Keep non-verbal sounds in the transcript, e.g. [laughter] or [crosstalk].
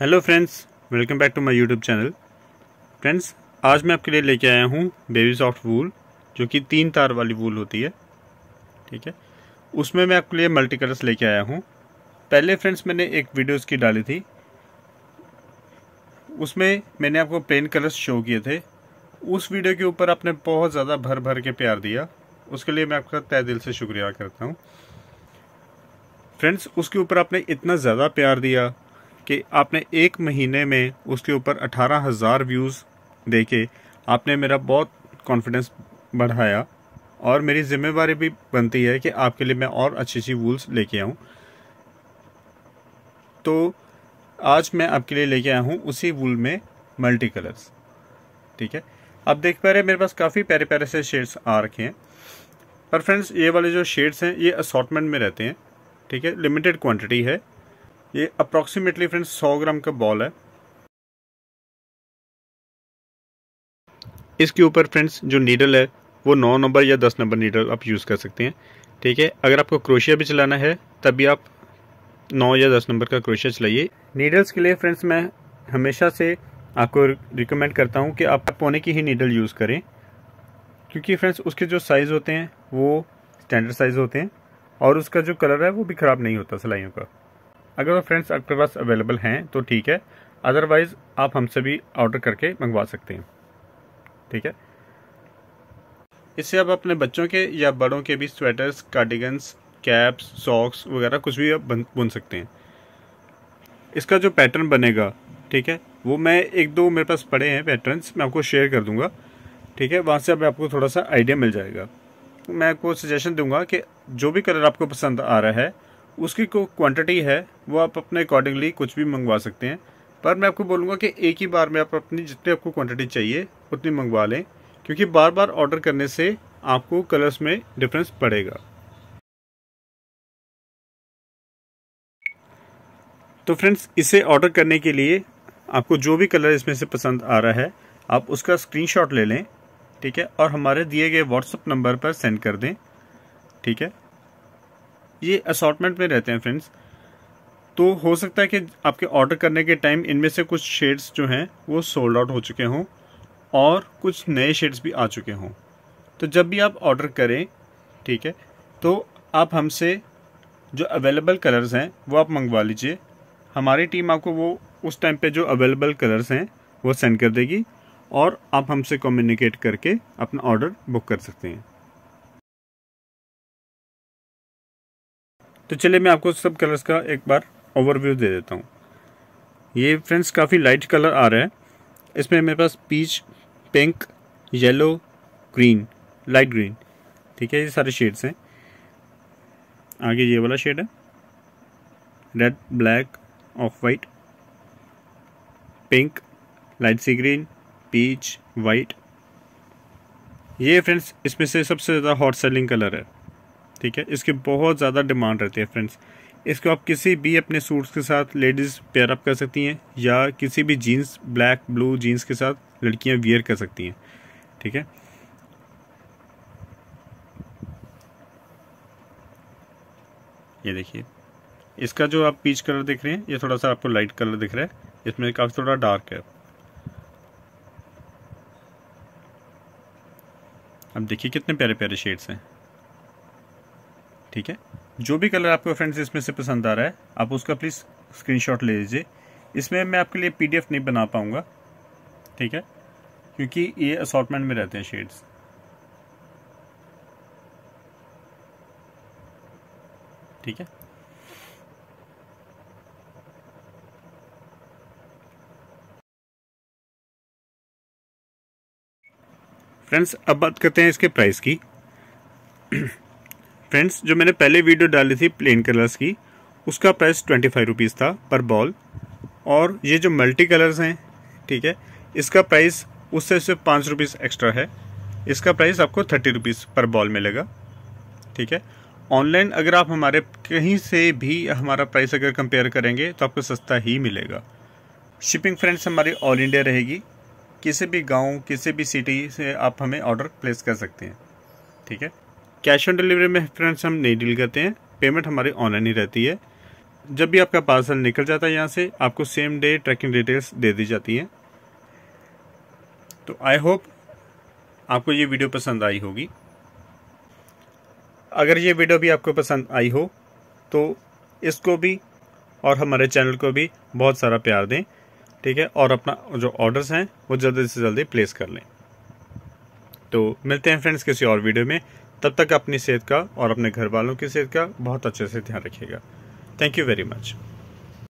hello friends welcome back to my YouTube channel friends आज मैं आपके लिए लेके आया हूँ बेबी सॉफ्ट वूल जो कि तीन तार वाली वूल होती है ठीक है उसमें मैं आपके लिए मल्टी कलर्स लेके आया हूँ पहले फ्रेंड्स मैंने एक वीडियो उसकी डाली थी उसमें मैंने आपको प्लेन कलर्स शो किए थे उस वीडियो के ऊपर आपने बहुत ज़्यादा भर भर के प्यार दिया उसके लिए मैं आपका तय दिल से शुक्रिया करता हूँ फ्रेंड्स उसके ऊपर आपने इतना ज़्यादा प्यार दिया कि आपने एक महीने में उसके ऊपर अठारह हज़ार व्यूज़ दे के आपने मेरा बहुत कॉन्फिडेंस बढ़ाया और मेरी ज़िम्मेवारी भी बनती है कि आपके लिए मैं और अच्छी अच्छी वूल्स लेके आऊँ तो आज मैं आपके लिए लेके आया हूँ उसी वूल में मल्टी कलर्स ठीक है आप देख पा रहे हैं मेरे पास काफ़ी प्यारे प्यारे से शेड्स आ रखे हैं पर फ्रेंड्स ये वाले जो शेड्स हैं ये असॉटमेंट में रहते हैं ठीक है लिमिटेड क्वांटिटी है ये अप्रॉक्सीमेटली फ्रेंड्स सौ ग्राम का बॉल है इसके ऊपर फ्रेंड्स जो नीडल है वो नौ नंबर या दस नंबर नीडल आप यूज़ कर सकते हैं ठीक है अगर आपको क्रोशिया भी चलाना है तभी आप नौ या दस नंबर का क्रोशिया चलाइए नीडल्स के लिए फ्रेंड्स मैं हमेशा से आपको रिकमेंड करता हूँ कि आप पौने की ही नीडल यूज़ करें क्योंकि फ्रेंड्स उसके जो साइज़ होते हैं वो स्टैंडर्ड साइज़ होते हैं और उसका जो कलर है वो भी ख़राब नहीं होता सिलाइयों का अगर वो फ्रेंड्स आपके पास अवेलेबल हैं तो ठीक है अदरवाइज़ आप हमसे भी ऑर्डर करके मंगवा सकते हैं ठीक है इससे आप अपने बच्चों के या बड़ों के भी स्वेटर्स कार्डिगन्स कैप्स सॉक्स वगैरह कुछ भी आप बुन सकते हैं इसका जो पैटर्न बनेगा ठीक है वो मैं एक दो मेरे पास पड़े हैं पैटर्न्स मैं आपको शेयर कर दूंगा ठीक है वहाँ से अब आपको थोड़ा सा आइडिया मिल जाएगा मैं आपको सजेशन दूंगा कि जो भी कलर आपको पसंद आ रहा है उसकी को क्वांटिटी है वो आप अपने अकॉर्डिंगली कुछ भी मंगवा सकते हैं पर मैं आपको बोलूँगा कि एक ही बार में आप अपनी जितनी आपको क्वांटिटी चाहिए उतनी मंगवा लें क्योंकि बार बार ऑर्डर करने से आपको कलर्स में डिफरेंस पड़ेगा तो फ्रेंड्स इसे ऑर्डर करने के लिए आपको जो भी कलर इसमें से पसंद आ रहा है आप उसका स्क्रीनशॉट ले लें ठीक है और हमारे दिए गए व्हाट्सअप नंबर पर सेंड कर दें ठीक है ये असॉटमेंट में रहते हैं फ्रेंड्स तो हो सकता है कि आपके ऑर्डर करने के टाइम इनमें से कुछ शेड्स जो हैं वो सोल्ड आउट हो चुके हों और कुछ नए शेड्स भी आ चुके हों तो जब भी आप ऑर्डर करें ठीक है तो आप हमसे जो अवेलेबल कलर्स हैं वो आप मंगवा लीजिए हमारी टीम आपको वो उस टाइम पे जो अवेलेबल कलर्स हैं वो सेंड कर देगी और आप हमसे कम्युनिकेट करके अपना ऑर्डर बुक कर सकते हैं तो चलिए मैं आपको सब कलर्स का एक बार ओवरव्यू दे देता हूँ ये फ्रेंड्स काफ़ी लाइट कलर आ रहा है इसमें मेरे पास peach pink yellow green light green ठीक है ये सारे शेड्स हैं आगे ये वाला शेड है red black off white pink light sea green peach white ये फ्रेंड्स इसमें से सबसे ज़्यादा हॉट सेलिंग कलर है ठीक है इसकी बहुत ज़्यादा डिमांड रहती है फ्रेंड्स इसको आप किसी भी अपने सूट्स के साथ लेडीज़ पेयर अप कर सकती हैं या किसी भी जीन्स ब्लैक ब्लू जीन्स के साथ लड़कियां वियर कर सकती हैं ठीक है ये देखिए इसका जो आप पीच कलर देख रहे हैं ये थोड़ा सा आपको लाइट कलर दिख रहा है इसमें काफ़ी थोड़ा डार्क है अब देखिए कितने प्यारे प्यारे शेड्स हैं ठीक है जो भी कलर आपको फ्रेंड्स इसमें से पसंद आ रहा है आप उसका प्लीज़ स्क्रीनशॉट ले लीजिए इसमें मैं आपके लिए पीडीएफ नहीं बना पाऊंगा ठीक है क्योंकि ये असॉटमेंट में रहते हैं शेड्स ठीक है फ्रेंड्स अब बात करते हैं इसके प्राइस की [clears throat] फ्रेंड्स जो मैंने पहले वीडियो डाली थी प्लेन कलर्स की उसका प्राइस ट्वेंटी फाइव रुपीज़ था पर बॉल और ये जो मल्टी कलर्स हैं ठीक है इसका प्राइस उससे सिर्फ पाँच रुपीज़ एक्स्ट्रा है इसका प्राइस आपको थर्टी रुपीज़ पर बॉल मिलेगा ठीक है ऑनलाइन अगर आप हमारे कहीं से भी हमारा प्राइस अगर कंपेयर करेंगे तो आपको सस्ता ही मिलेगा शिपिंग फ्रेंड्स हमारी ऑल इंडिया रहेगी किसी भी गांव किसी भी सिटी से आप हमें ऑर्डर प्लेस कर सकते हैं ठीक है कैश ऑन डिलीवरी में फ्रेंड्स हम नहीं डील करते हैं पेमेंट हमारी ऑनलाइन ही रहती है जब भी आपका पार्सल निकल जाता है यहाँ से आपको सेम डे ट्रैकिंग डिटेल्स दे दी जाती हैं तो आई होप आपको ये वीडियो पसंद आई होगी अगर ये वीडियो भी आपको पसंद आई हो तो इसको भी और हमारे चैनल को भी बहुत सारा प्यार दें ठीक है और अपना जो ऑर्डर्स हैं वो जल्दी से जल्दी प्लेस कर लें तो मिलते हैं फ्रेंड्स किसी और वीडियो में तब तक अपनी सेहत का और अपने घर वालों की सेहत का बहुत अच्छे से ध्यान रखिएगा थैंक यू वेरी मच